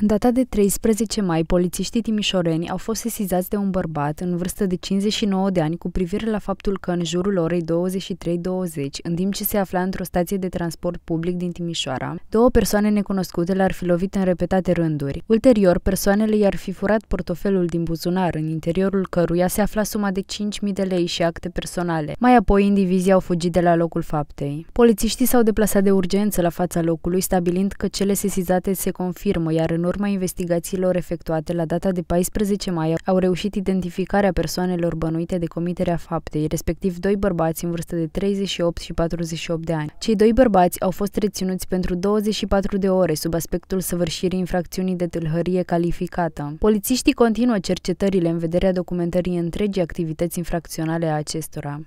În data de 13 mai, polițiștii timișoreni au fost sesizați de un bărbat în vârstă de 59 de ani cu privire la faptul că în jurul orei 23.20, în timp ce se afla într-o stație de transport public din Timișoara, două persoane necunoscute l-ar fi lovit în repetate rânduri. Ulterior, persoanele i-ar fi furat portofelul din buzunar, în interiorul căruia se afla suma de 5.000 de lei și acte personale. Mai apoi, indivizii au fugit de la locul faptei. Polițiștii s-au deplasat de urgență la fața locului, stabilind că cele sesizate se confirmă, iar în urma investigațiilor efectuate la data de 14 mai, au reușit identificarea persoanelor bănuite de comiterea faptei, respectiv doi bărbați în vârstă de 38 și 48 de ani. Cei doi bărbați au fost reținuți pentru 24 de ore sub aspectul săvârșirii infracțiunii de tâlhărie calificată. Polițiștii continuă cercetările în vederea documentării întregii activități infracționale a acestora.